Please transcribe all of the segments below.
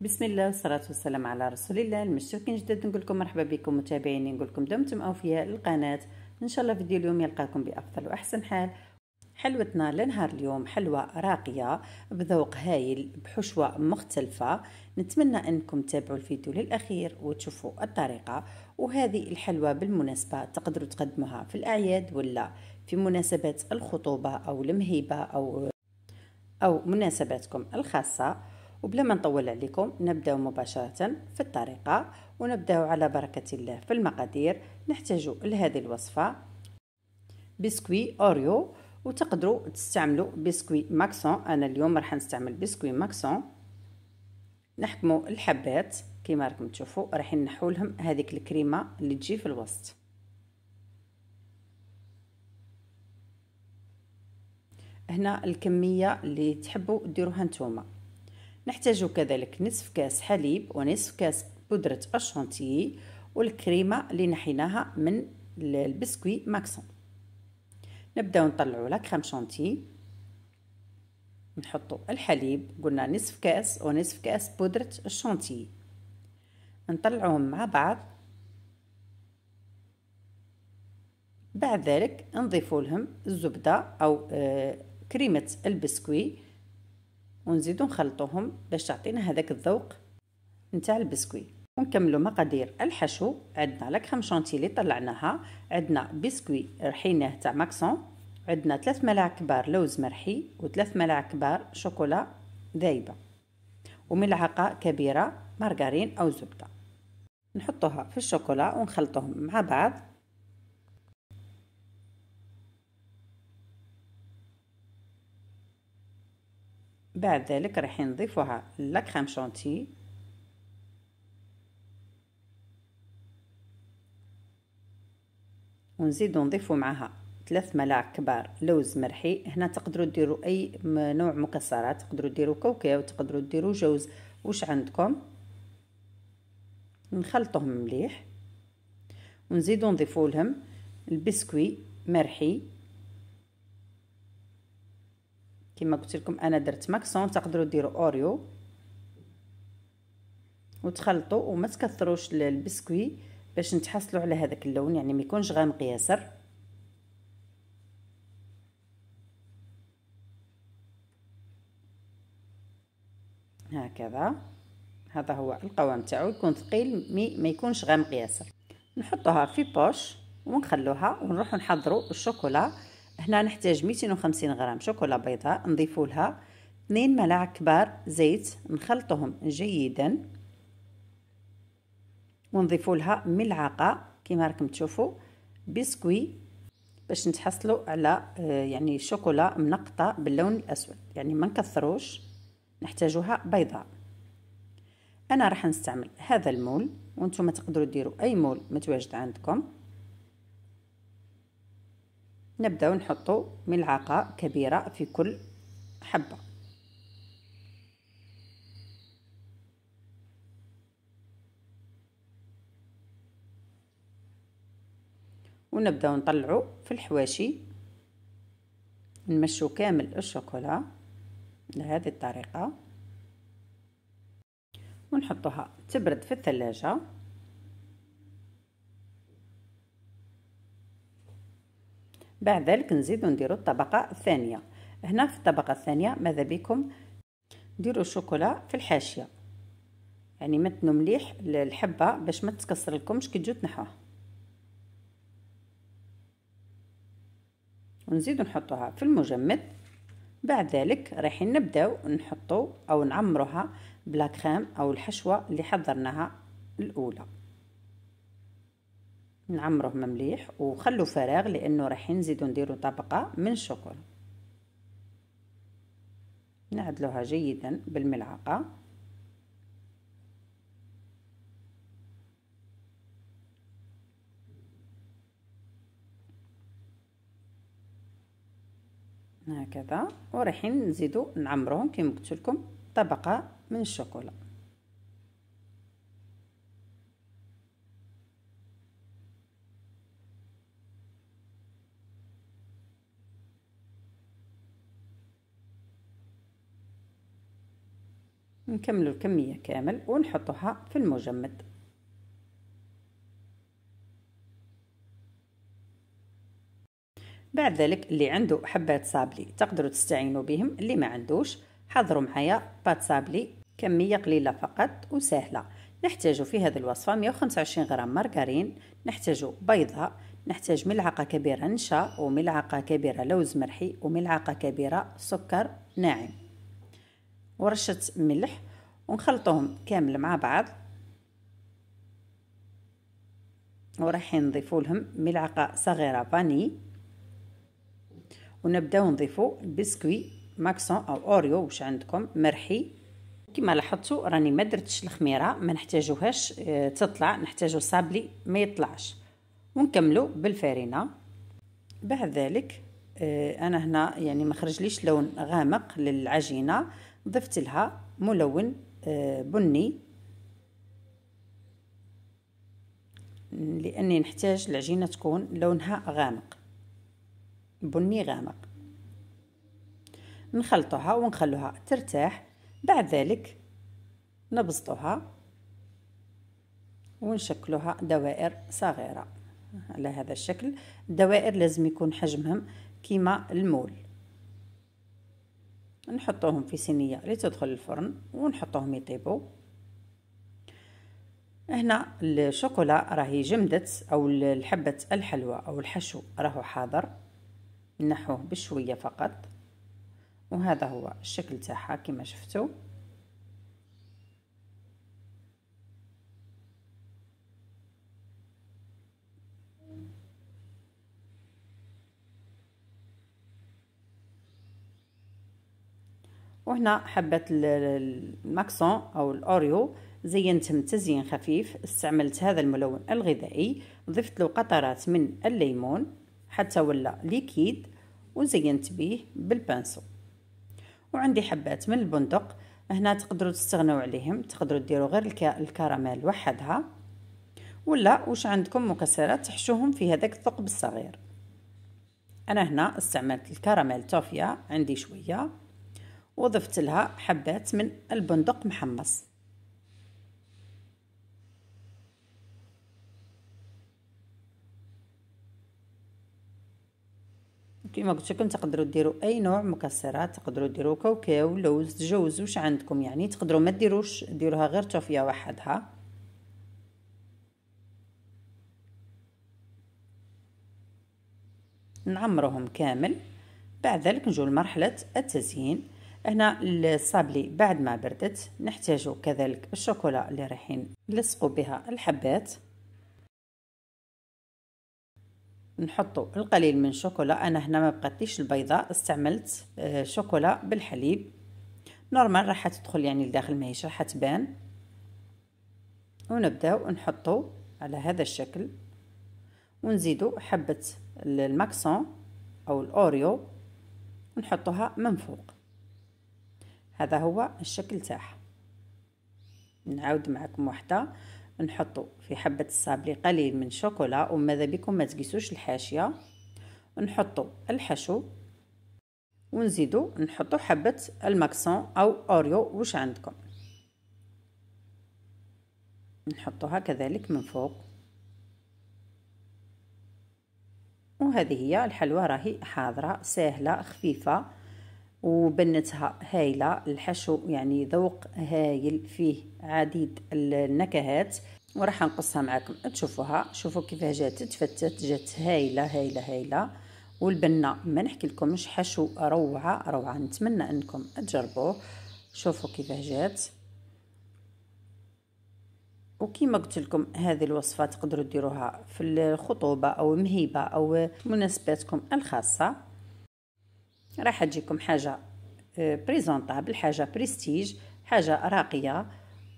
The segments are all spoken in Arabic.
بسم الله والصلاة والسلام على رسول الله المشتركين جدد نقول لكم مرحبا بكم متابعيني نقول لكم دمتم اوفياء للقناة ان شاء الله فيديو اليوم يلقاكم بافضل واحسن حال حلوتنا لنهار اليوم حلوى راقية بذوق هايل بحشوة مختلفة نتمنى أنكم تتابعوا الفيديو للأخير وتشوفوا الطريقة وهذه الحلوى بالمناسبة تقدروا تقدموها في الأعياد ولا في مناسبات الخطوبة أو المهيبة أو, أو مناسباتكم الخاصة وبلا ما نطول عليكم نبداو مباشرة في الطريقة ونبداو على بركة الله في المقادير نحتاج لهذه الوصفة بسكوي أوريو وتقدروا تستعملوا بسكوي ماكسون أنا اليوم راح نستعمل بسكوي ماكسون نحكموا الحبات كما راكم تشوفوا راح نحو لهم هذيك الكريمة اللي تجي في الوسط هنا الكمية اللي تحبوا ديروها نتوما نحتاج كذلك نصف كاس حليب ونصف كاس بودرة أشونتيي والكريمة اللي نحيناها من البسكوي ماكسون نبداو نطلعو لاكريم شونتي نحطو الحليب قلنا نصف كاس ونصف كاس بودرة الشونتي نطلعوهم مع بعض بعد ذلك نضيفو لهم الزبدة أو آه، كريمة البسكوي ونزيدو نخلطوهم باش تعطينا هذاك الذوق نتاع البسكوي ونكملو مقادير الحشو عندنا لا كريم شونتيلي طلعناها عندنا بسكوي رحيناه تاع ماكسون عندنا ثلاث ملاعق كبار لوز مرحي وثلاث ملاعق كبار شوكولا ذايبه وملعقه كبيره مارغرين او زبده نحطوها في الشوكولا ونخلطوهم مع بعض بعد ذلك راح نضيفوها لا كريم شانتي ونزيدو نضيفو معها ثلاث ملاعق كبار لوز مرحي هنا تقدروا ديروا اي نوع مكسرات تقدروا ديروا كاوكاو وتقدروا ديروا جوز واش عندكم نخلطوهم مليح ونزيدو نضيفو لهم البسكوي مرحي كما قلت لكم انا درت ماكسون تقدروا ديروا اوريو وتخلطوا وما تكثروش البسكوي باش نتحصلوا على هذاك اللون يعني ما يكونش غامق ياسر هكذا هذا هو القوام تاعو يكون ثقيل مي ما يكونش غامق ياسر نحطوها في بوش ونخلوها ونروحو نحضروا الشوكولا هنا نحتاج 250 غرام شوكولا بيضاء نضيفوا لها 2 ملاعق كبار زيت نخلطهم جيدا ونضيفوا لها ملعقه كما راكم تشوفوا بسكوي باش نتحصلوا على آه، يعني شوكولا منقطه باللون الاسود يعني ما نكثروش نحتاجوها بيضاء انا راح نستعمل هذا المول وانتم تقدروا ديروا اي مول متواجد عندكم نبداو نحطو ملعقه كبيره في كل حبه ونبداو نطلعو في الحواشي نمشو كامل الشوكولا بهذه الطريقه ونحطوها تبرد في الثلاجه بعد ذلك نزيدو نديرو الطبقه الثانيه هنا في الطبقه الثانيه ماذا بكم ديروا الشوكولا في الحاشيه يعني متنوا مليح الحبه باش ما تتكسر لكمش كي تجو تنحوها ونزيدو نحطوها في المجمد بعد ذلك رايحين نبداو نحطو او نعمروها بلا كريم او الحشوه اللي حضرناها الاولى نعمروهم مليح وخلو فراغ لانه راح نزيدو نديرو طبقه من الشوكولا نعدلوها جيدا بالملعقه هكذا ورايحين نزيدو نعمروهم كيما قلت لكم طبقه من الشوكولا نكمل الكمية كامل ونحطوها في المجمد بعد ذلك اللي عنده حبات صابلي تقدروا تستعينوا بهم اللي ما عندوش حضروا معايا بات صابلي كمية قليلة فقط وسهلة نحتاج في هذه الوصفة 125 غرام مارغرين نحتاج بيضة نحتاج ملعقة كبيرة نشا وملعقة كبيرة لوز مرحي وملعقة كبيرة سكر ناعم ورشه ملح ونخلطوهم كامل مع بعض ورايحين نضيفو لهم ملعقه صغيره فاني ونبداو نضيفو البسكوي ماكسون او اوريو واش عندكم مرحي كما لاحظتوا راني ما درتش الخميره ما نحتاجوهاش آه، تطلع نحتاجو صابلي ما يطلعش ونكملو بالفارينه بعد ذلك آه، انا هنا يعني ما خرجليش لون غامق للعجينه ضفت لها ملون آه، بني لاني نحتاج العجينه تكون لونها غامق بني غامق نخلطها ونخلوها ترتاح بعد ذلك نبسطها ونشكلها دوائر صغيره على هذا الشكل الدوائر لازم يكون حجمهم كيما المول نحطوهم في صينيه اللي تدخل الفرن ونحطوهم يطيبوا هنا الشوكولا راهي جمدت او الحبه الحلوى او الحشو راهو حاضر نحوه بشويه فقط وهذا هو الشكل تاعها كما شفتوا وهنا حبة الماكسون أو الأوريو زينتهم تزيين خفيف استعملت هذا الملون الغذائي ضفت له قطرات من الليمون حتى ولا ليكيد وزينت به بالبانسو وعندي حبات من البندق هنا تقدروا تستغنوا عليهم تقدروا ديروا غير الكراميل وحدها ولا واش عندكم مكسرات تحشوهم في هذاك الثقب الصغير انا هنا استعملت الكراميل توفيا عندي شويه وضفت لها حبات من البندق محمص كما قلت لكم تقدروا ديروا اي نوع مكسرات تقدروا ديروا كاوكاو لوز جوز واش عندكم يعني تقدروا ما ديروش ديروها غير توفيا وحدها نعمرهم كامل بعد ذلك نجو لمرحله التزيين هنا الصابلي بعد ما بردت نحتاج كذلك الشوكولا اللي رايحين نلصقوا بها الحبات نحطوا القليل من الشوكولا انا هنا ما بقاتليش البيضه استعملت آه، شوكولا بالحليب نورمال راح تدخل يعني لداخل ماهيش راح تبان ونبداو نحطو على هذا الشكل ونزيدو حبة الماكسون او الاوريو ونحطوها من فوق هذا هو الشكل تاعها نعاود معكم وحده نحطو في حبة الصابلي قليل من شوكولا وماذا بكم ما تقيسوش الحاشية نحطو الحشو ونزيدو نحطو حبة الماكسون او اوريو واش عندكم نحطوها كذلك من فوق وهذه هي الحلوى راهي حاضرة سهلة خفيفة وبنتها هايلة الحشو يعني ذوق هايل فيه عديد النكهات وراح نقصها معكم تشوفوها شوفوا كيفاه جات تفتت جات هايله هايله هايله والبنه ما نحكي لكمش حشو روعه روعه نتمنى انكم تجربوه شوفوا كيفاه جات وكيما قلت لكم هذه الوصفه تقدروا ديروها في الخطوبه او مهيبه او مناسباتكم الخاصه راح تجيكم حاجة بريزونطابل آه، حاجة بريستيج حاجة راقية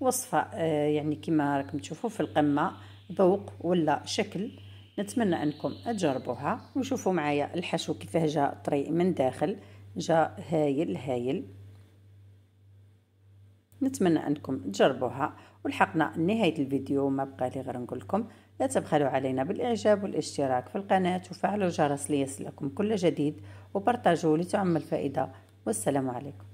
وصفة آه، يعني كما راكم تشوفوا في القمة ذوق ولا شكل نتمنى انكم تجربوها وشوفوا معايا الحشو كيفاه جا طري من داخل جا هايل هايل نتمنى انكم تجربوها ولحقنا نهايه الفيديو ما بقى لي غير نقول لكم لا تبخلوا علينا بالإعجاب والاشتراك في القناة وفعلوا الجرس ليصلكم كل جديد وبرتجوا لتعم الفائدة والسلام عليكم